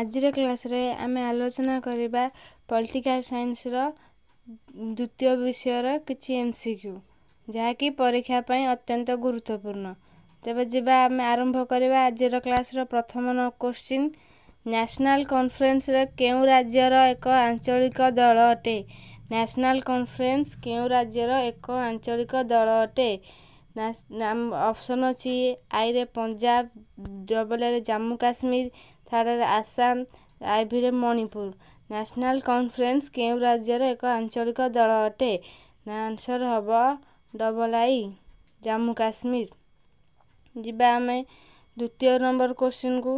ଆଜିର କ୍ଲାସ୍ରେ ଆମେ ଆଲୋଚନା କରିବା ପଲିଟିକାଲ ସାଇନ୍ସର ଦ୍ୱିତୀୟ ବିଷୟର କିଛି ଏମ୍ ସି କ୍ୟୁ ଯାହାକି ପରୀକ୍ଷା ପାଇଁ ଅତ୍ୟନ୍ତ ଗୁରୁତ୍ୱପୂର୍ଣ୍ଣ ତେବେ ଯିବା ଆମେ ଆରମ୍ଭ କରିବା ଆଜିର କ୍ଲାସ୍ର ପ୍ରଥମ ନ କୋଶ୍ଚିନ୍ ନ୍ୟାସନାଲ୍ କନଫରେନ୍ସରେ କେଉଁ ରାଜ୍ୟର ଏକ ଆଞ୍ଚଳିକ ଦଳ ଅଟେ ନ୍ୟାସନାଲ୍ କନଫରେନ୍ସ କେଉଁ ରାଜ୍ୟର ଏକ ଆଞ୍ଚଳିକ ଦଳ ଅଟେ ଅପସନ୍ ଅଛି ଆଇରେ ପଞ୍ଜାବ ଡବଲ୍ରେ ଜାମ୍ମୁ କାଶ୍ମୀର ଥାର୍ଡ଼ରେ ଆସାମ ଆଇଭିରେ ମଣିପୁର ନ୍ୟାସନାଲ୍ କନଫରେନ୍ସ କେଉଁ ରାଜ୍ୟର ଏକ ଆଞ୍ଚଳିକ ଦଳ ଅଟେ ନା ଆନ୍ସର୍ ହେବ ଡବଲ୍ ଆଇ ଜାମ୍ମୁ କାଶ୍ମୀର ଯିବା ଆମେ ଦ୍ୱିତୀୟ ନମ୍ବର କୋଶ୍ଚିନ୍କୁ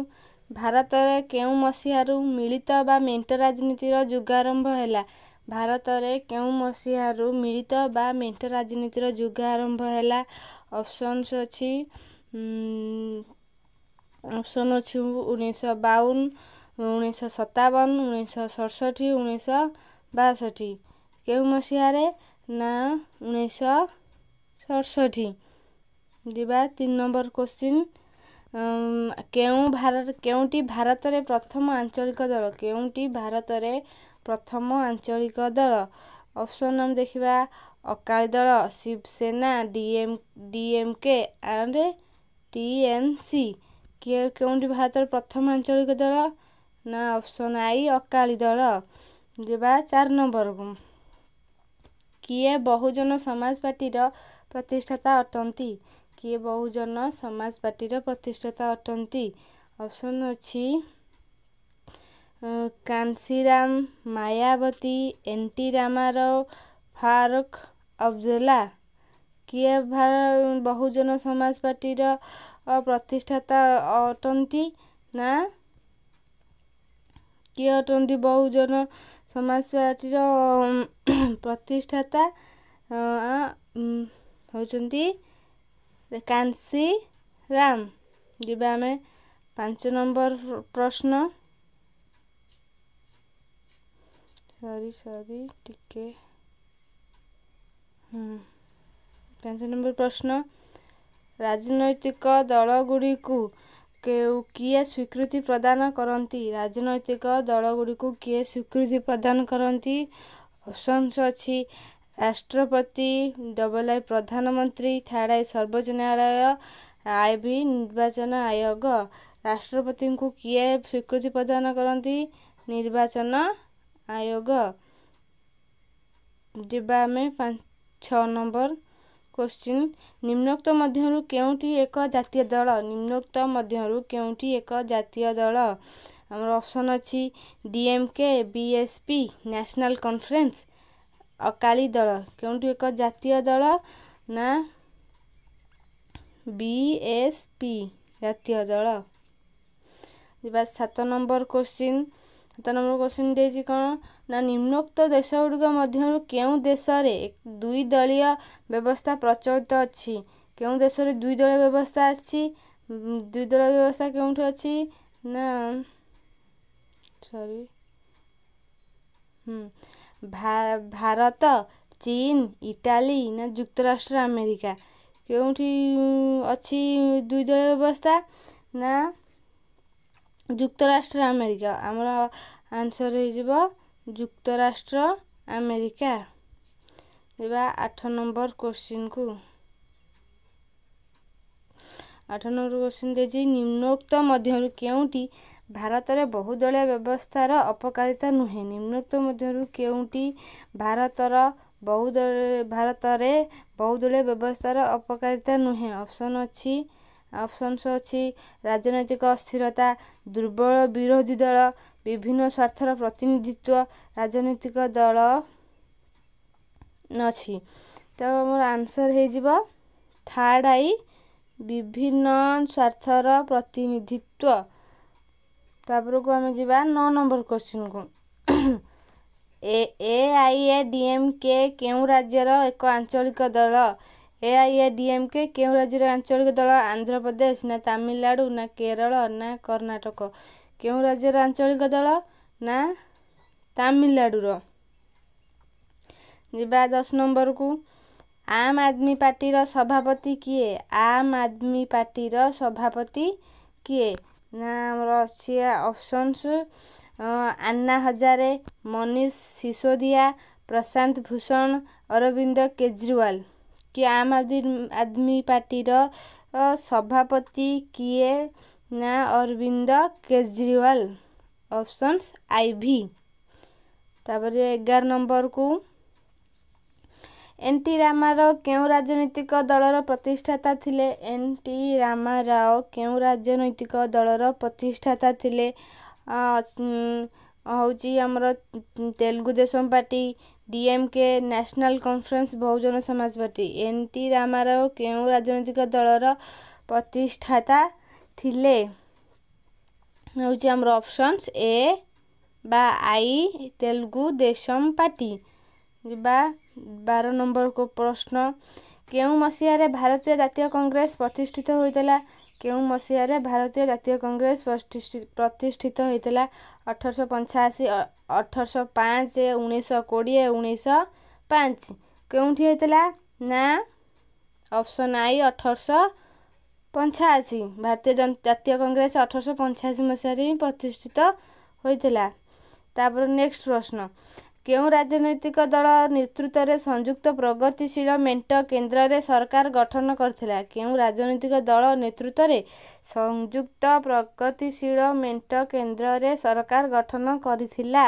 ଭାରତରେ କେଉଁ ମସିହାରୁ ମିଳିତ ବା ମେଣ୍ଟ ରାଜନୀତିର ଯୁଗ ଆରମ୍ଭ ହେଲା ଭାରତରେ କେଉଁ ମସିହାରୁ ମିଳିତ ବା ମେଣ୍ଟ ରାଜନୀତିର ଯୁଗ ଆରମ୍ଭ ହେଲା ଅପସନ୍ସ ଅଛି ଅପସନ୍ ଅଛି ଉଣେଇଶହ ବାଉନ ଉଣେଇଶହ ସତାବନ ଉଣେଇଶହ ସତଷଠି ଉଣେଇଶହ ବାଷଠି କେଉଁ ମସିହାରେ ନା ଉଣେଇଶହ ସତଷଠି ଯିବା ତିନି ନମ୍ବର କୋଶ୍ଚିନ୍ କେଉଁ ଭାରତ କେଉଁଟି ଭାରତରେ ପ୍ରଥମ ଆଞ୍ଚଳିକ ଦଳ କେଉଁଟି ଭାରତରେ ପ୍ରଥମ ଆଞ୍ଚଳିକ ଦଳ ଅପସନ୍ ଆମେ ଦେଖିବା Akali Dal Shiv Sena DM DMK and TMC କିଏ କେଉଁଠି ଭାରତର ପ୍ରଥମ ଆଞ୍ଚଳିକ ଦଳ ନା ଅପସନ୍ ଆଇ ଅକାଳୀ ଦଳ ଯିବା ଚାରି ନମ୍ବରକୁ କିଏ ବହୁଜନ ସମାଜ ପାର୍ଟିର ପ୍ରତିଷ୍ଠାତା ଅଟନ୍ତି କିଏ ବହୁଜନ ସମାଜ ପାର୍ଟିର ପ୍ରତିଷ୍ଠାତା ଅଟନ୍ତି ଅପସନ୍ ଅଛି କାନ୍ସିରାମ ମାୟାବତୀ ଏନ୍ ଟି ରାମାରାଓ ଫାରୁକ ଅବଦୁଲ୍ଲା କିଏ ବହୁଜନ ସମାଜ ପାର୍ଟିର ପ୍ରତିଷ୍ଠାତା ଅଟନ୍ତି ନା କିଏ ଅଟନ୍ତି ବହୁଜନ ସମାଜ ପାର୍ଟିର ପ୍ରତିଷ୍ଠାତା ହେଉଛନ୍ତି କାଂସି ରାମ ଯିବା ଆମେ ପାଞ୍ଚ ନମ୍ବର ପ୍ରଶ୍ନ ସରି ସରି ଟିକେ ହୁଁ ପାଞ୍ଚ ନମ୍ବର ପ୍ରଶ୍ନ ରାଜନୈତିକ ଦଳଗୁଡ଼ିକୁ କେଉଁ କିଏ ସ୍ୱୀକୃତି ପ୍ରଦାନ କରନ୍ତି ରାଜନୈତିକ ଦଳଗୁଡ଼ିକୁ କିଏ ସ୍ୱୀକୃତି ପ୍ରଦାନ କରନ୍ତି ଅପସନ୍ସ ଅଛି ରାଷ୍ଟ୍ରପତି ଡବଲ୍ ଆଇ ପ୍ରଧାନମନ୍ତ୍ରୀ ଥାର୍ଡ ଆଇ ସର୍ବୋଚ୍ଚ ନ୍ୟାୟାଳୟ ଆଇ ଭି ନିର୍ବାଚନ ଆୟୋଗ ରାଷ୍ଟ୍ରପତିଙ୍କୁ କିଏ ସ୍ୱୀକୃତି ପ୍ରଦାନ କରନ୍ତି ନିର୍ବାଚନ ଆୟୋଗ ଯିବା ଆମେ ପାଞ୍ଚ ଛଅ ନମ୍ବର କୋଶ୍ଚିନ୍ ନିମ୍ନୋକ୍ତ ମଧ୍ୟରୁ କେଉଁଟି ଏକ ଜାତୀୟ ଦଳ ନିମ୍ନୋକ୍ତ ମଧ୍ୟରୁ କେଉଁଟି ଏକ ଜାତୀୟ ଦଳ ଆମର ଅପସନ୍ ଅଛି D M K B S P National Conference Akali Dal କେଉଁଠି ଏକ ଜାତୀୟ ଦଳ ନା ବି ଏସ୍ ପି ଜାତୀୟ ଦଳ ଯିବା ସାତ ନମ୍ବର କୋଶ୍ଚିନ୍ ସାତ ନମ୍ବର କୋଶ୍ଚିନ୍ ଦେଇଛି କ'ଣ ନା ନିମ୍ନୋକ୍ତ ଦେଶଗୁଡ଼ିକ ମଧ୍ୟରୁ କେଉଁ ଦେଶରେ ଦୁଇ ଦଳୀୟ ବ୍ୟବସ୍ଥା ପ୍ରଚଳିତ ଅଛି କେଉଁ ଦେଶରେ ଦୁଇ ଦଳୀୟ ବ୍ୟବସ୍ଥା ଅଛି ଦୁଇ ଦଳୀୟ ବ୍ୟବସ୍ଥା କେଉଁଠି ଅଛି ନା ସରି ଭାରତ ଚୀନ ଇଟାଲୀ ନା ଯୁକ୍ତରାଷ୍ଟ୍ର ଆମେରିକା କେଉଁଠି ଅଛି ଦୁଇ ଦଳୀୟ ବ୍ୟବସ୍ଥା ନା ଯୁକ୍ତରାଷ୍ଟ୍ର ଆମେରିକା ଆମର ଆନ୍ସର ହେଇଯିବ ଯୁକ୍ତରାଷ୍ଟ୍ର ଆମେରିକା ଯିବା ଆଠ ନମ୍ବର କୋଶ୍ଚିନ୍କୁ ଆଠ ନମ୍ବର କୋଶ୍ଚିନ୍ ଦେଇଛି ନିମ୍ନୋକ୍ତ ମଧ୍ୟରୁ କେଉଁଠି ଭାରତରେ ବହୁଦଳୀୟ ବ୍ୟବସ୍ଥାର ଅପକାରିତା ନୁହେଁ ନିମ୍ନୋକ୍ତ ମଧ୍ୟରୁ କେଉଁଠି ଭାରତର ବହୁଦଳ ଭାରତରେ ବହୁଦଳୀୟ ବ୍ୟବସ୍ଥାର ଅପକାରିତା ନୁହେଁ ଅପସନ୍ ଅଛି ଅପସନ୍ସ ଅଛି ରାଜନୈତିକ ଅସ୍ଥିରତା ଦୁର୍ବଳ ବିରୋଧୀ ଦଳ ବିଭିନ୍ନ ସ୍ୱାର୍ଥର ପ୍ରତିନିଧିତ୍ୱ ରାଜନୈତିକ ଦଳ ଅଛି ତ ମୋର ଆନ୍ସର ହେଇଯିବ ଥାର୍ଡ଼ ଆଇ ବିଭିନ୍ନ ସ୍ୱାର୍ଥର ପ୍ରତିନିଧିତ୍ୱ ତାପରକୁ ଆମେ ଯିବା ନଅ ନମ୍ବର କୋଶ୍ଚିନ୍କୁ A A I A D M K କେଉଁ ରାଜ୍ୟର ଏକ ଆଞ୍ଚଳିକ ଦଳ ଏଆଇଏଡିଏମ୍କେ କେଉଁ ରାଜ୍ୟର ଆଞ୍ଚଳିକ ଦଳ ଆନ୍ଧ୍ରପ୍ରଦେଶ ନା ତାମିଲନାଡ଼ୁ ନା କେରଳ ନା କର୍ଣ୍ଣାଟକ କେଉଁ ରାଜ୍ୟର ଆଞ୍ଚଳିକ ଦଳ ନା ତାମିଲନାଡ଼ୁର ଯିବା ଦଶ ନମ୍ବରକୁ ଆମ୍ ଆଦମୀ ପାର୍ଟିର ସଭାପତି କିଏ ଆମ୍ ଆଦମୀ ପାର୍ଟିର ସଭାପତି କିଏ ନା ଆମର ଅଛି ଅପସନ୍ସ ଆନ୍ନା ହଜାରେ ମନୀଷ ସିସୋଦିଆ ପ୍ରଶାନ୍ତ ଭୂଷଣ ଅରବିନ୍ଦ କେଜରିୱାଲ କି ଆମ ଆଦମୀ ପାର୍ଟିର ସଭାପତି କିଏ ନା Arvind Kejriwal options I V ତାପରେ ଏଗାର ନମ୍ବରକୁ ଏନ୍ ଟି ରାମାର କେଉଁ ରାଜନୈତିକ ଦଳର ପ୍ରତିଷ୍ଠାତା ଥିଲେ ଏନ୍ ଟି ରାମା ରାଓ କେଉଁ ରାଜନୈତିକ ଦଳର ପ୍ରତିଷ୍ଠାତା ଥିଲେ ହେଉଛି ଆମର Telugu Desam party DMK National Conference Bahujan Samaj party N T Rama Rao କେଉଁ ରାଜନୈତିକ ଦଳର ପ୍ରତିଷ୍ଠାତା ଥିଲେ ହେଉଛି ଆମର ଅପସନ୍ସ ଏ ବା ଆଇ ତେଲୁଗୁ ଦେଶମ ପାର୍ଟି ବା ବାର ନମ୍ବର ପ୍ରଶ୍ନ କେଉଁ ମସିହାରେ ଭାରତୀୟ ଜାତୀୟ କଂଗ୍ରେସ ପ୍ରତିଷ୍ଠିତ ହୋଇଥିଲା କେଉଁ ମସିହାରେ ଭାରତୀୟ ଜାତୀୟ କଂଗ୍ରେସ ପ୍ରତିଷ୍ଠିତ ହୋଇଥିଲା ଅଠରଶହ ପଞ୍ଚାଅଶୀ ଅଠରଶହ ପାଞ୍ଚ ଉଣେଇଶହ କୋଡ଼ିଏ ଉଣେଇଶହ ପାଞ୍ଚ କେଉଁଠି ହେଇଥିଲା ନା ଅପସନ୍ ଆଇ ଅଠରଶହ ପଞ୍ଚାଅଶୀ ଭାରତୀୟ ଜାତୀୟ କଂଗ୍ରେସ ଅଠରଶହ ପଞ୍ଚାଅଶୀ ମସିହାରେ ହିଁ ପ୍ରତିଷ୍ଠିତ ହୋଇଥିଲା ତା'ପରେ ନେକ୍ସଟ ପ୍ରଶ୍ନ କେଉଁ ରାଜନୈତିକ ଦଳ ନେତୃତ୍ୱରେ ସଂଯୁକ୍ତ ପ୍ରଗତିଶୀଳ ମେଣ୍ଟ କେନ୍ଦ୍ରରେ ସରକାର ଗଠନ କରିଥିଲା କେଉଁ ରାଜନୈତିକ ଦଳ ନେତୃତ୍ୱରେ ସଂଯୁକ୍ତ ପ୍ରଗତିଶୀଳ ମେଣ୍ଟ କେନ୍ଦ୍ରରେ ସରକାର ଗଠନ କରିଥିଲା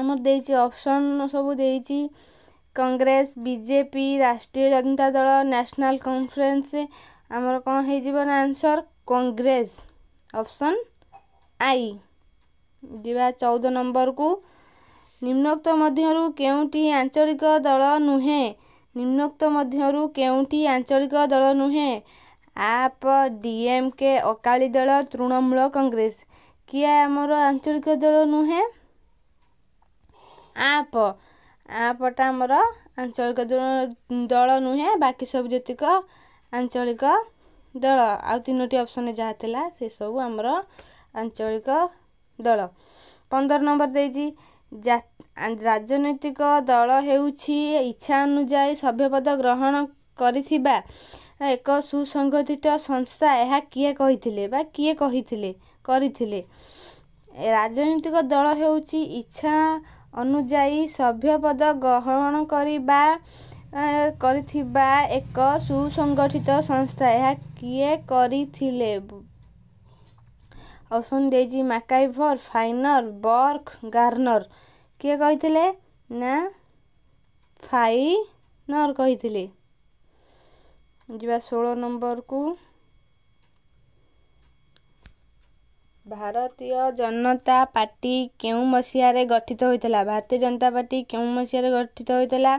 ଆମର ଦେଇଛି ଅପସନ୍ ସବୁ ଦେଇଛି କଂଗ୍ରେସ ବିଜେପି ରାଷ୍ଟ୍ରୀୟ ଜନତା ଦଳ ନ୍ୟାସନାଲ କନଫରେନ୍ସ ଆମର କ'ଣ ହେଇଯିବ ନା ଆନ୍ସର କଂଗ୍ରେସ ଅପସନ୍ ଆଇ ଯିବା ଚଉଦ ନମ୍ବରକୁ ନିମ୍ନୋକ୍ତ ମଧ୍ୟରୁ କେଉଁଟି ଆଞ୍ଚଳିକ ଦଳ ନୁହେଁ ନିମ୍ନୋକ୍ତ ମଧ୍ୟରୁ କେଉଁଟି ଆଞ୍ଚଳିକ ଦଳ ନୁହେଁ ଆପ ଡିଏମ୍କେ ଅକାଳୀ ଦଳ ତୃଣମୂଳ କଂଗ୍ରେସ କିଏ ଆମର ଆଞ୍ଚଳିକ ଦଳ ନୁହେଁ ଆପ ଆପଟା ଆମର ଆଞ୍ଚଳିକ ଦଳ ନୁହେଁ ବାକି ସବୁ ଯେତିକ ଆଞ୍ଚଳିକ ଦଳ ଆଉ ତିନୋଟି ଅପସନ୍ ଯାହା ଥିଲା ସେସବୁ ଆମର ଆଞ୍ଚଳିକ ଦଳ ପନ୍ଦର ନମ୍ବର ଦେଇଛି ଜାତି ରାଜନୈତିକ ଦଳ ହେଉଛି ଇଚ୍ଛା ଅନୁଯାୟୀ ସଭ୍ୟପଦ ଗ୍ରହଣ କରିଥିବା ଏକ ସୁସଂଗଠିତ ସଂସ୍ଥା ଏହା କିଏ କହିଥିଲେ ବା କିଏ କହିଥିଲେ କରିଥିଲେ ରାଜନୈତିକ ଦଳ ହେଉଛି ଇଚ୍ଛା ଅନୁଯାୟୀ ସଭ୍ୟପଦ ଗ୍ରହଣ କରିବା କରିଥିବା ଏକ ସୁସଂଗଠିତ ସଂସ୍ଥା ଏହା କିଏ କରିଥିଲେ ଅପସନ୍ ଦେଇଛି ମାକାଇଭର୍ ଫାଇନର ବର୍କ ଗାର୍ନର କିଏ କହିଥିଲେ ନା ଫାଇନର କହିଥିଲେ ଯିବା ଷୋହଳ ନମ୍ବରକୁ ଭାରତୀୟ ଜନତା ପାର୍ଟି କେଉଁ ମସିହାରେ ଗଠିତ ହୋଇଥିଲା ଭାରତୀୟ ଜନତା ପାର୍ଟି କେଉଁ ମସିହାରେ ଗଠିତ ହୋଇଥିଲା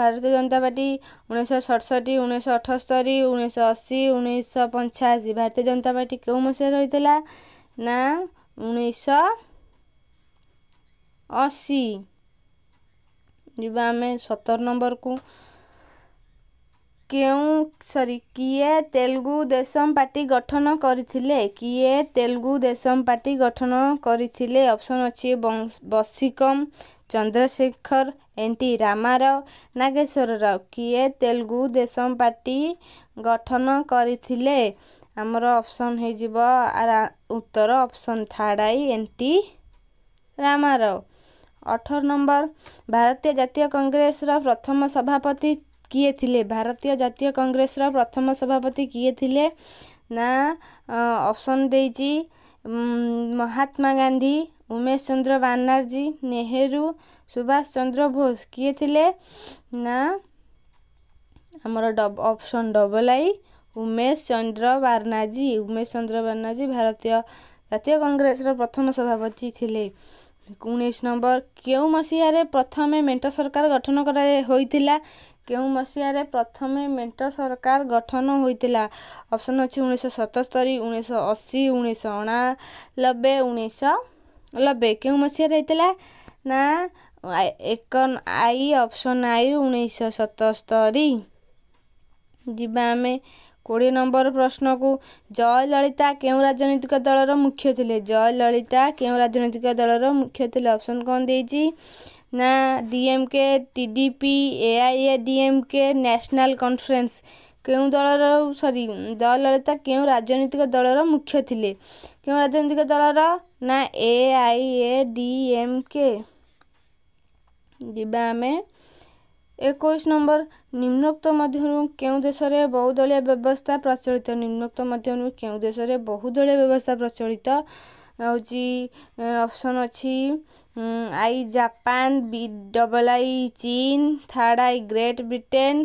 ଭାରତୀୟ ଜନତା ପାର୍ଟି ଉଣେଇଶହ ସତଷଠି ଉଣେଇଶହ ଅଠସ୍ତରୀ ଉଣେଇଶହ ଅଶୀ ଉଣେଇଶହ ପଞ୍ଚାଅଶୀ ଭାରତୀୟ ଜନତା ପାର୍ଟି କେଉଁ ମସିହାରେ ହୋଇଥିଲା ନା ଉଣେଇଶହ ଅଶୀ ଯିବା ଆମେ ସତର ନମ୍ବରକୁ କେଉଁ ସରି କିଏ ତେଲୁଗୁ ଦେଶମ ପାର୍ଟି ଗଠନ କରିଥିଲେ କିଏ ତେଲୁଗୁ ଦେଶମ ପାର୍ଟି ଗଠନ କରିଥିଲେ ଅପସନ୍ ଅଛି ବସିକମ୍ ଚନ୍ଦ୍ରଶେଖର ଏନ୍ ଟି ରାମାରାଓ ନାଗେଶ୍ୱର ରାଓ କିଏ ତେଲୁଗୁ ଦେଶମ ପାର୍ଟି ଗଠନ କରିଥିଲେ ଆମର ଅପସନ୍ ହେଇଯିବ ଉତ୍ତର option third I N T Rama Rao अठर नम्बर भारतीय जातीय कङ्ग्रेस र प्रथम सभापति किए थिए भारतीय जातीय कङ्ग्रेस र प्रथम सभापति किए ना अप्सन दि महात्मा गांधी उमेश चंद्र बानार्जी नेहरू सुभाष चन्द्र बोष किए ले option double I Umesh Chandra Banerjee Umesh Chandra Banerjee भारतीय जातीय कङ्ग्रेस र प्रथम सभापति ले ଉଣେଇଶ ନମ୍ବର କେଉଁ ମସିହାରେ ପ୍ରଥମେ ମେଣ୍ଟ ସରକାର ଗଠନ କରା ହୋଇଥିଲା କେଉଁ ମସିହାରେ ପ୍ରଥମେ ମେଣ୍ଟ ସରକାର ଗଠନ ହୋଇଥିଲା ଅପସନ୍ ଅଛି ଉଣେଇଶହ ସତସ୍ତରୀ ଉଣେଇଶହ ଅଶୀ ଉଣେଇଶହ ଅଣାନବେ ଉଣେଇଶହ ନବେ କେଉଁ ମସିହାରେ ହୋଇଥିଲା ନା ଏକ ଆଇ ଅପସନ୍ ଆଇ ଉଣେଇଶହ ସତସ୍ତରୀ ଯିବା ଆମେ କୋଡ଼ିଏ ନମ୍ବର ପ୍ରଶ୍ନକୁ ଜୟଲଳିତା କେଉଁ ରାଜନୈତିକ ଦଳର ମୁଖ୍ୟ ଥିଲେ ଜୟଲଳିତା କେଉଁ ରାଜନୈତିକ ଦଳର ମୁଖ୍ୟ ଥିଲେ ଅପସନ୍ କ'ଣ ଦେଇଛି ନା DMK TDP AIA DMK National Conference କେଉଁ ଦଳର ସରି ଜୟଲଳିତା କେଉଁ ରାଜନୈତିକ ଦଳର ମୁଖ୍ୟ ଥିଲେ କେଉଁ ରାଜନୈତିକ ଦଳର ନା A I A D M K ଯିବା ଆମେ ଏକୋଇଶ ନମ୍ବର নিম্নোক্ত ମଧ୍ୟରୁ କେଉଁ ଦେଶରେ ବହୁଦଳୀୟ ବ୍ୟବସ୍ଥା ପ୍ରଚଳିତ ନିମ୍ନୋକ୍ତ ମଧ୍ୟରୁ କେଉଁ ଦେଶରେ ବହୁଦଳୀୟ ବ୍ୟବସ୍ଥା ପ୍ରଚଳିତ ହେଉଛି ଅପସନ୍ ଅଛି I Japan B double I ଚୀନ third I Great Britain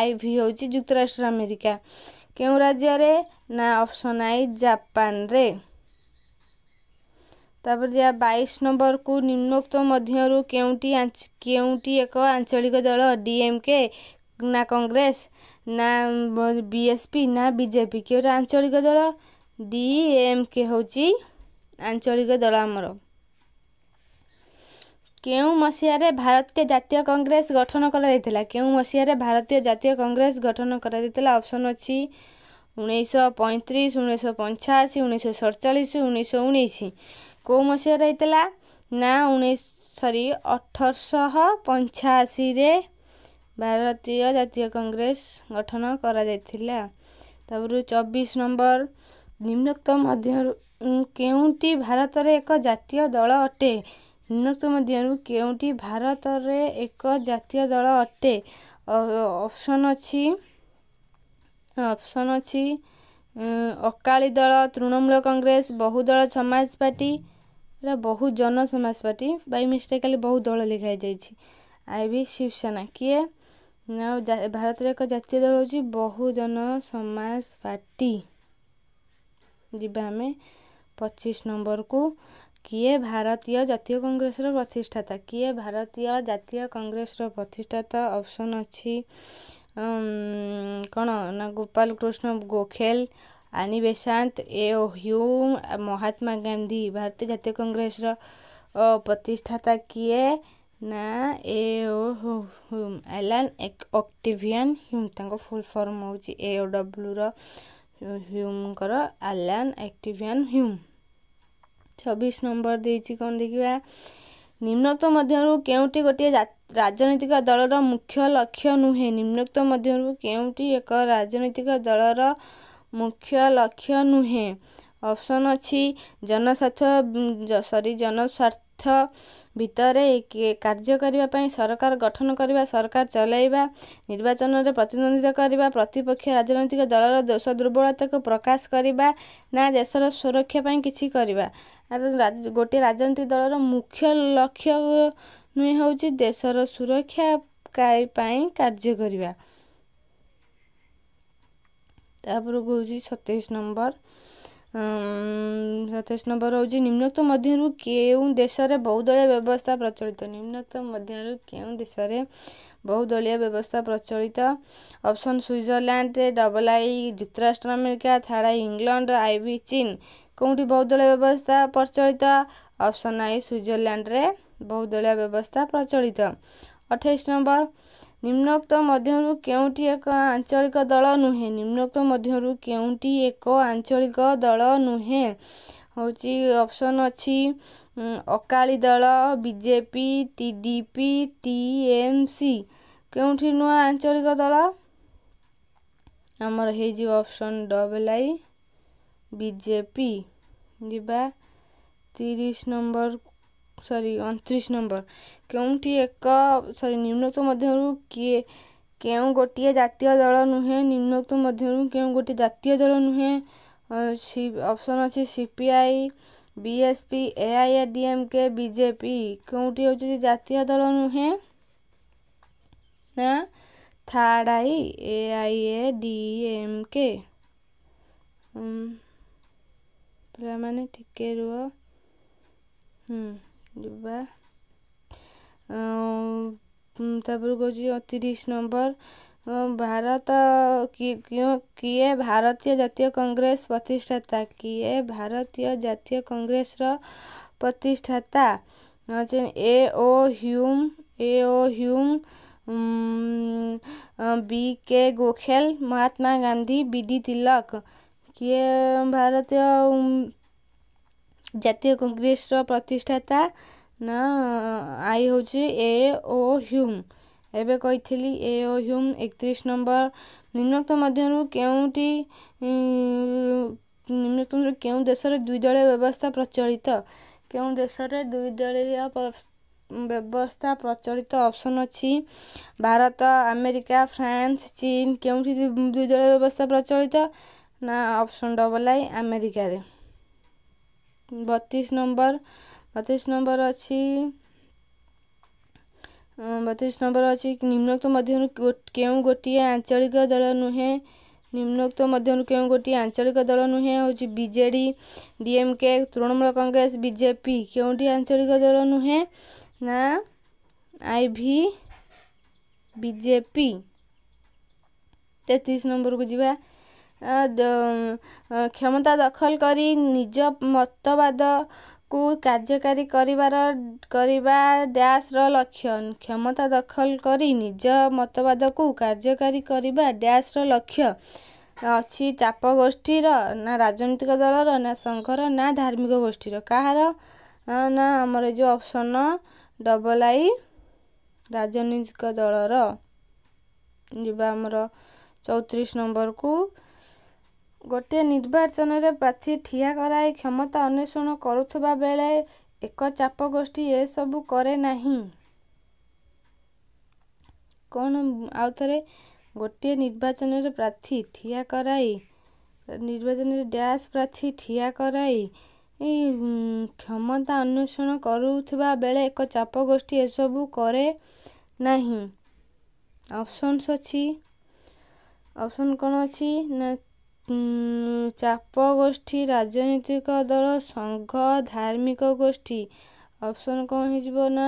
I V ହେଉଛି ଯୁକ୍ତରାଷ୍ଟ୍ର ଆମେରିକା କେଉଁ ରାଜ୍ୟରେ ନା ଅପସନ୍ ଆଇ ଜାପାନରେ ତାପରେ ଯାହା ବାଇଶ ନମ୍ବରକୁ ନିମ୍ନୋକ୍ତ ମଧ୍ୟରୁ କେଉଁଟି କେଉଁଟି ଏକ ଆଞ୍ଚଳିକ ଦଳ ଡିଏମ୍କେ ନା କଂଗ୍ରେସ ନା ବିଏସ୍ପି ନା ବିଜେପି କିଏ ଗୋଟେ ଆଞ୍ଚଳିକ ଦଳ ଡି ଏମ୍ କେ ହେଉଛି ଆଞ୍ଚଳିକ ଦଳ ଆମର କେଉଁ ମସିହାରେ ଭାରତୀୟ ଜାତୀୟ କଂଗ୍ରେସ ଗଠନ କରାଯାଇଥିଲା କେଉଁ ମସିହାରେ ଭାରତୀୟ ଜାତୀୟ କଂଗ୍ରେସ ଗଠନ କରାଯାଇଥିଲା ଅପସନ୍ ଅଛି ଉଣେଇଶହ ପଇଁତିରିଶ ଉଣେଇଶହ ପଞ୍ଚାଅଶୀ ଉଣେଇଶହ ସଡ଼ଚାଳିଶ ଉଣେଇଶହ ଉଣେଇଶ କେଉଁ ମସିହାରେ ହେଇଥିଲା ନା ଉଣେଇଶ ସରି ଅଠରଶହ ପଞ୍ଚାଅଶୀରେ ଭାରତୀୟ ଜାତୀୟ କଂଗ୍ରେସ ଗଠନ କରାଯାଇଥିଲା ତାପରେ ଚବିଶ ନମ୍ବର ନିମ୍ନୋକ୍ତ ମଧ୍ୟରୁ କେଉଁଟି ଭାରତରେ ଏକ ଜାତୀୟ ଦଳ ଅଟେ ନିମ୍ନୋକ୍ତ ମଧ୍ୟରୁ କେଉଁଟି ଭାରତରେ ଏକ ଜାତୀୟ ଦଳ ଅଟେ ଅପସନ୍ ଅଛି ଅପସନ୍ ଅଛି ଅକାଳୀ ଦଳ ତୃଣମୂଳ କଂଗ୍ରେସ ବହୁଦଳ ସମାଜ ପାର୍ଟି ଏଇଟା ବହୁ ଜନ ସମାଜ ପାର୍ଟି ବାଇ ମିଷ୍ଟେକାଲି ବହୁ ଦଳ ଲେଖା ହେଇଯାଇଛି ଆଇ ବି ଶିବସେନା କିଏ भारत जातीय दल हौ बहुजनसमाज पर्टी जुन पच्चिस नम्बरको किए भारतीय जातीय कङ्ग्रेस र प्रतिष्ठाता किए भारतीय जातीय कङ्ग्रेस र प्रतिष्ठा अप्सन अझ गोपालकृष्ण गोखेल ए एउ महात्मा गान्धी भारतीय जातीय कङ्ग्रेस र प्रतिष्ठाता किए na AOHUM Alan Octavian Hume ତାଙ୍କ ଫୁଲ୍ ଫର୍ମ ହେଉଛି AOWର ହ୍ୟୁମ୍ଙ୍କର ଆଲାନ୍ ଆକ୍ଟିଭିଆନ୍ ହ୍ୟୁମ୍ ଛବିଶ ନମ୍ବର ଦେଇଛି କ'ଣ ଦେଖିବା ନିମ୍ନୋକ୍ତ ମଧ୍ୟରୁ କେଉଁଟି ଗୋଟିଏ ରାଜନୈତିକ ଦଳର ମୁଖ୍ୟ ଲକ୍ଷ୍ୟ ନୁହେଁ ନିମ୍ନୋକ୍ତ ମଧ୍ୟରୁ କେଉଁଟି ଏକ ରାଜନୈତିକ ଦଳର ମୁଖ୍ୟ ଲକ୍ଷ୍ୟ ନୁହେଁ ଅପସନ୍ ଅଛି ଜନସ୍ୱାର୍ଥ ସରି ଜନସ୍ୱାର୍ଥ ଅର୍ଥ ଭିତରେ କାର୍ଯ୍ୟ କରିବା ପାଇଁ ସରକାର ଗଠନ କରିବା ସରକାର ଚଲାଇବା ନିର୍ବାଚନରେ ପ୍ରତିଦ୍ୱନ୍ଦ୍ୱିତା କରିବା ପ୍ରତିପକ୍ଷ ରାଜନୈତିକ ଦଳର ଦୋଷ ଦୁର୍ବଳତାକୁ ପ୍ରକାଶ କରିବା ନା ଦେଶର ସୁରକ୍ଷା ପାଇଁ କିଛି କରିବା ଗୋଟିଏ ରାଜନୈତିକ ଦଳର ମୁଖ୍ୟ ଲକ୍ଷ୍ୟ ନୁହେଁ ହେଉଛି ଦେଶର ସୁରକ୍ଷା ପାଇଁ କାର୍ଯ୍ୟ କରିବା ତାପରକୁ ହେଉଛି ସତେଇଶ ନମ୍ବର ସତେଇଶ ନମ୍ବର ହେଉଛି ନିମ୍ନୋକ୍ତ ମଧ୍ୟରୁ କେଉଁ ଦେଶରେ ବହୁଦଳୀୟ ବ୍ୟବସ୍ଥା ପ୍ରଚଳିତ ନିମ୍ନୋକ୍ତ ମଧ୍ୟରୁ କେଉଁ ଦେଶରେ ବହୁଦଳୀୟ ବ୍ୟବସ୍ଥା ପ୍ରଚଳିତ ଅପସନ୍ ସୁଇଜରଲ୍ୟାଣ୍ଡରେ ଡବଲ୍ ଆଇ ଯୁକ୍ତରାଷ୍ଟ୍ର America third I England I B ଚୀନ କେଉଁଠି ବହୁଦଳୀୟ ବ୍ୟବସ୍ଥା ପ୍ରଚଳିତ ଅପସନ୍ ଆଇ ସୁଇଜରଲ୍ୟାଣ୍ଡରେ ବହୁଦଳୀୟ ବ୍ୟବସ୍ଥା ପ୍ରଚଳିତ ଅଠେଇଶ ନମ୍ବର ନିମ୍ନୋକ୍ତ ମଧ୍ୟରୁ କେଉଁଟି ଏକ ଆଞ୍ଚଳିକ ଦଳ ନୁହେଁ ନିମ୍ନୋକ୍ତ ମଧ୍ୟରୁ କେଉଁଟି ଏକ ଆଞ୍ଚଳିକ ଦଳ ନୁହେଁ ହେଉଛି ଅପସନ୍ ଅଛି ଅକାଳୀ ଦଳ ବିଜେପି ଟିଡିପି ଟିଏମସି କେଉଁଠି ନୂଆ ଆଞ୍ଚଳିକ ଦଳ ଆମର ହେଇଯିବ ଅପସନ୍ ଡବଲ୍ ଆଇ ବିଜେପି ଯିବା ତିରିଶ ନମ୍ବର सरी अंतरीश नंबर के एक सरी निम्नोक्त मध्य किए के गोटे जितिय दल नुहे निम्नोक्त मध्य गोटे जितिय दल नुहे अपसन अच्छे CPI BSP A I R DM K BJP क्योंटी हूँ जितिय दल नुहे ना third I A I A D M K मैंने टिके रु हम्म तीस नंबर भारत किए किए भारतीय जातीय कांग्रेस प्रतिष्ठाता किए भारतीय जातीय कांग्रेस प्रतिष्ठाता A O Hume A O Hume B K Gokhale Mahatma Gandhi B तिलक किए भारतीय ଜାତୀୟ କଂଗ୍ରେସର ପ୍ରତିଷ୍ଠାତା ନା ଆଇ ହେଉଛି ଏ ଓ ହ୍ୟୁମ୍ ଏବେ କହିଥିଲି ଏ ଓ ହ୍ୟୁମ୍ ଏକତିରିଶ ନମ୍ବର ନିମ୍ନୋକ୍ତ ମଧ୍ୟରୁ କେଉଁଟି ନିମ୍ନୋକ୍ତ କେଉଁ ଦେଶରେ ଦୁଇ ଦଳୀୟ ବ୍ୟବସ୍ଥା ପ୍ରଚଳିତ କେଉଁ ଦେଶରେ ଦୁଇ ଦଳୀୟ ବ୍ୟବସ୍ଥା ପ୍ରଚଳିତ ଅପସନ୍ ଅଛି ଭାରତ ଆମେରିକା ଫ୍ରାନ୍ସ ଚୀନ କେଉଁଠି ଦୁଇ ଦଳୀୟ ବ୍ୟବସ୍ଥା ପ୍ରଚଳିତ ନା ଅପସନ୍ ଡବଲ୍ ଆଇ ଆମେରିକାରେ बतीस नंबर बतीस नंबर अच्छी अं, बतीस नंबर अच्छी निम्नोक्त मध्य के आंचलिक दल नुहे निम्नोक्त मध्य के आंचलिक दल नुहे हूँ बजे डीएमके तृणमूल कंग्रेस बीजेपी के आंचलिक दल नुहे ना आई भि बीजेपी तेतीस नंबर को जीवा କ୍ଷମତା ଦଖଲ କରି ନିଜ ମତବାଦକୁ କାର୍ଯ୍ୟକାରୀ କରିବାର କରିବା ଡ୍ୟାସ୍ର ଲକ୍ଷ୍ୟ କ୍ଷମତା ଦଖଲ କରି ନିଜ ମତବାଦକୁ କାର୍ଯ୍ୟକାରୀ କରିବା ଡ୍ୟାସ୍ର ଲକ୍ଷ୍ୟ ଅଛି ଚାପ ଗୋଷ୍ଠୀର ନା ରାଜନୈତିକ ଦଳର ନା ସଂଘର ନା ଧାର୍ମିକ ଗୋଷ୍ଠୀର କାହାର ନା ଆମର ଏ ଯେଉଁ ଅପସନ୍ ଡବଲ ଆଇ ରାଜନୈତିକ ଦଳର ଯିବା ଆମର ଚଉତିରିଶ ନମ୍ବରକୁ ଗୋଟିଏ ନିର୍ବାଚନରେ ପ୍ରାର୍ଥୀ ଠିଆ କରାଇ କ୍ଷମତା ଅନ୍ୱେଷଣ କରୁଥିବା ବେଳେ ଏକ ଚାପଗୋଷ୍ଠୀ ଏସବୁ କରେ ନାହିଁ କ'ଣ ଆଉ ଥରେ ଗୋଟିଏ ନିର୍ବାଚନରେ ପ୍ରାର୍ଥୀ ଠିଆ କରାଇ ନିର୍ବାଚନରେ ଡ୍ୟାସ୍ ପ୍ରାର୍ଥୀ ଠିଆ କରାଇ କ୍ଷମତା ଅନ୍ୱେଷଣ କରୁଥିବା ବେଳେ ଏକ ଚାପଗୋଷ୍ଠୀ ଏସବୁ କରେ ନାହିଁ ଅପସନ୍ସ ଅଛି ଅପସନ୍ କ'ଣ ଅଛି ନା ଚାପ ଗୋଷ୍ଠୀ ରାଜନୈତିକ ଦଳ ସଂଘ ଧାର୍ମିକ ଗୋଷ୍ଠୀ ଅପସନ୍ କ'ଣ ହେଇଯିବ ନା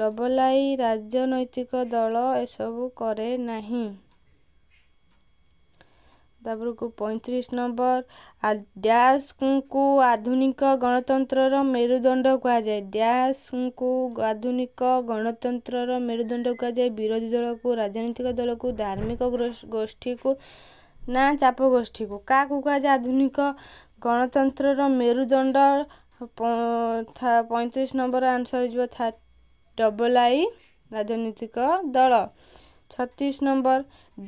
ଡବଲ ଆଇ ରାଜନୈତିକ ଦଳ ଏସବୁ କରେ ନାହିଁ ତାପରକୁ ପଇଁତିରିଶ ନମ୍ବର ଡ୍ୟାସ୍ଙ୍କୁ ଆଧୁନିକ ଗଣତନ୍ତ୍ରର ମେରୁଦଣ୍ଡ କୁହାଯାଏ ଡ୍ୟାସ୍ଙ୍କୁ ଆଧୁନିକ ଗଣତନ୍ତ୍ରର ମେରୁଦଣ୍ଡ କୁହାଯାଏ ବିରୋଧୀ ଦଳକୁ ରାଜନୈତିକ ଦଳକୁ ଧାର୍ମିକ ଗୋଷ୍ଠୀକୁ ନା ଚାପଗୋଷ୍ଠୀକୁ କାହାକୁ କୁହାଯାଏ ଆଧୁନିକ ଗଣତନ୍ତ୍ରର ମେରୁଦଣ୍ଡ ପଇଁତିରିଶ ନମ୍ବର ଆନ୍ସର୍ ହେଇଯିବ ଥା ଡବଲ ଆଇ ରାଜନୈତିକ ଦଳ ଛତିଶ ନମ୍ବର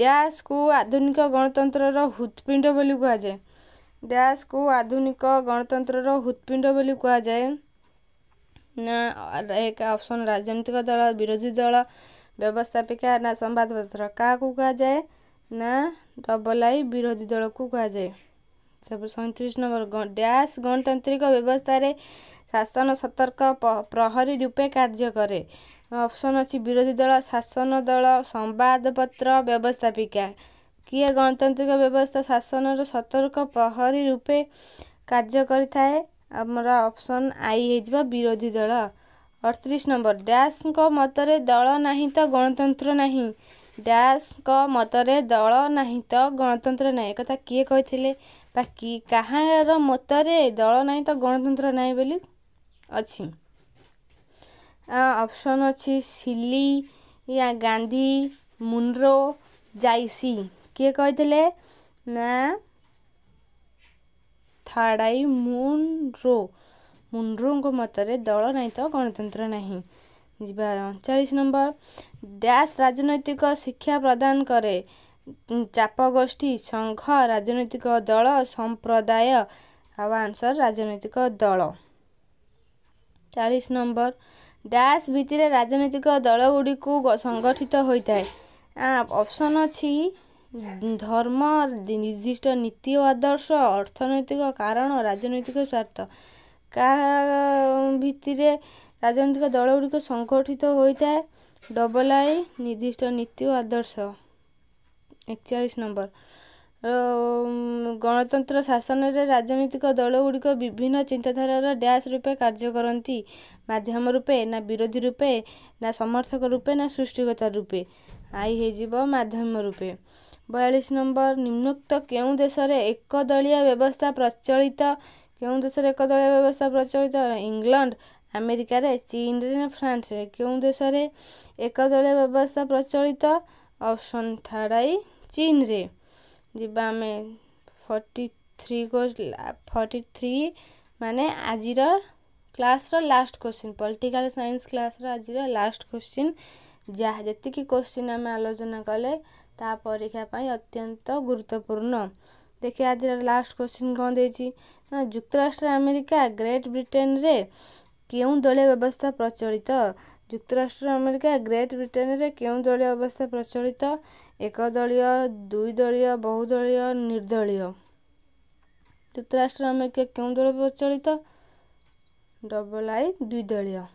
ଡ୍ୟାସ୍କୁ ଆଧୁନିକ ଗଣତନ୍ତ୍ରର ହୃତ୍ପିଣ୍ଡ ବୋଲି କୁହାଯାଏ ଡ୍ୟାସ୍କୁ ଆଧୁନିକ ଗଣତନ୍ତ୍ରର ହୃତ୍ପିଣ୍ଡ ବୋଲି କୁହାଯାଏ ନା ଏକ ଅପସନ୍ ରାଜନୈତିକ ଦଳ ବିରୋଧୀ ଦଳ ବ୍ୟବସ୍ଥାପିକା ନା ସମ୍ବାଦପତ୍ର କାହାକୁ କୁହାଯାଏ ନା ଡବଲ୍ ଆଇ ବିରୋଧୀ ଦଳକୁ କୁହାଯାଏ ସେପଟେ ସଇଁତିରିଶ ନମ୍ବର ଡ୍ୟାସ୍ ଗଣତାନ୍ତ୍ରିକ ବ୍ୟବସ୍ଥାରେ ଶାସନ ସତର୍କ ପ୍ରହରୀ ରୂପେ କାର୍ଯ୍ୟ କରେ ଅପସନ୍ ଅଛି ବିରୋଧୀ ଦଳ ଶାସନ ଦଳ ସମ୍ବାଦପତ୍ର ବ୍ୟବସ୍ଥାପିକା କିଏ ଗଣତାନ୍ତ୍ରିକ ବ୍ୟବସ୍ଥା ଶାସନର ସତର୍କ ପ୍ରହରୀ ରୂପେ କାର୍ଯ୍ୟ କରିଥାଏ ଆମର ଅପସନ୍ ଆଇ ହେଇଯିବ ବିରୋଧୀ ଦଳ ଅଠତିରିଶ ନମ୍ବର ଡ୍ୟାସ୍ଙ୍କ ମତରେ ଦଳ ନାହିଁ ତ ଗଣତନ୍ତ୍ର ନାହିଁ ଦାସଙ୍କ ମତରେ ଦଳ ନାହିଁ ତ ଗଣତନ୍ତ୍ର ନାହିଁ ଏକଥା କିଏ କହିଥିଲେ ବା କି କାହାର ମତରେ ଦଳ ନାହିଁ ତ ଗଣତନ୍ତ୍ର ନାହିଁ ବୋଲି ଅଛି ଅପସନ୍ ଅଛି ସିଲି ୟା ଗାନ୍ଧୀ ମୁନରୋ ଜାଇସି କିଏ କହିଥିଲେ ନା ଥାଡ଼ାଇ ମୁନରୋ ମୁନରୋଙ୍କ ମତରେ ଦଳ ନାହିଁ ତ ଗଣତନ୍ତ୍ର ନାହିଁ ଯିବା ଅଣଚାଳିଶ ନମ୍ବର ଡ୍ୟାଶ ରାଜନୈତିକ ଶିକ୍ଷା ପ୍ରଦାନ କରେ ଚାପ ଗୋଷ୍ଠୀ ସଂଘ ରାଜନୈତିକ ଦଳ ସମ୍ପ୍ରଦାୟ ଆଉ ଆନ୍ସର୍ ରାଜନୈତିକ ଦଳ ଚାଳିଶ ନମ୍ବର ଡ୍ୟାସ୍ ଭିତରେ ରାଜନୈତିକ ଦଳଗୁଡ଼ିକୁ ସଂଗଠିତ ହୋଇଥାଏ ଅପସନ୍ ଅଛି ଧର୍ମ ନିର୍ଦ୍ଦିଷ୍ଟ ନୀତି ଓ ଆଦର୍ଶ ଅର୍ଥନୈତିକ କାରଣ ରାଜନୈତିକ ସ୍ୱାର୍ଥ କାହା ଭିତରେ ରାଜନୈତିକ ଦଳଗୁଡ଼ିକ ସଂଗଠିତ ହୋଇଥାଏ ଡବଲ ଆଇ ନିର୍ଦ୍ଦିଷ୍ଟ ନୀତି ଓ ଆଦର୍ଶ ଏକଚାଳିଶ ନମ୍ବର ଗଣତନ୍ତ୍ର ଶାସନରେ ରାଜନୈତିକ ଦଳଗୁଡ଼ିକ ବିଭିନ୍ନ ଚିନ୍ତାଧାରାର ଡ୍ୟାସ୍ ରୂପେ କାର୍ଯ୍ୟ କରନ୍ତି ମାଧ୍ୟମ ରୂପେ ନା ବିରୋଧୀ ରୂପେ ନା ସମର୍ଥକ ରୂପେ ନା ସୃଷ୍ଟିଗତ ରୂପେ ଆଇ ହେଇଯିବ ମାଧ୍ୟମ ରୂପେ ବୟାଳିଶ ନମ୍ବର ନିମ୍ନୋକ୍ତ କେଉଁ ଦେଶରେ ଏକ ଦଳୀୟ ବ୍ୟବସ୍ଥା ପ୍ରଚଳିତ କେଉଁ ଦେଶରେ ଏକ ଦଳୀୟ ବ୍ୟବସ୍ଥା ପ୍ରଚଳିତ ଇଂଲଣ୍ଡ ଆମେରିକାରେ ଚୀନରେ ଫ୍ରାନ୍ସରେ କେଉଁ ଦେଶରେ ଏକଦଳୀୟ ବ୍ୟବସ୍ଥା ପ୍ରଚଳିତ ଅପସନ୍ ଆଇ ଚୀନରେ ଯିବା ଆମେ ଫର୍ଟି ଥ୍ରୀ ଫର୍ଟି ଥ୍ରୀ ମାନେ ଆଜିର କ୍ଲାସ୍ର ଲାଷ୍ଟ କୋଶ୍ଚିନ୍ ପଲିଟିକାଲ୍ ସାଇନ୍ସ କ୍ଲାସ୍ର ଆଜିର ଲାଷ୍ଟ କୋଶ୍ଚିନ୍ ଯାହା ଯେତିକି କୋଶ୍ଚିନ୍ ଆମେ ଆଲୋଚନା କଲେ ତା ପରୀକ୍ଷା ପାଇଁ ଅତ୍ୟନ୍ତ ଗୁରୁତ୍ୱପୂର୍ଣ୍ଣ ଦେଖିବା ଆଜିର ଲାଷ୍ଟ କୋଶ୍ଚିନ୍ କ'ଣ ଦେଇଛି ଯୁକ୍ତରାଷ୍ଟ୍ର ଆମେରିକା ଗ୍ରେଟ୍ ବ୍ରିଟେନରେ କେଉଁ ଦଳୀୟ ବ୍ୟବସ୍ଥା ପ୍ରଚଳିତ ଯୁକ୍ତରାଷ୍ଟ୍ର ଆମେରିକା ଗ୍ରେଟ୍ ବ୍ରିଟେନରେ କେଉଁ ଦଳୀୟ ବ୍ୟବସ୍ଥା ପ୍ରଚଳିତ ଏକ ଦଳୀୟ ଦୁଇ ଦଳୀୟ ବହୁଦଳୀୟ ନିର୍ଦ୍ଦଳୀୟ ଯୁକ୍ତରାଷ୍ଟ୍ର ଆମେରିକା କେଉଁ ଦଳ ପ୍ରଚଳିତ ଡବଲ ଆଇ ଦୁଇ ଦଳୀୟ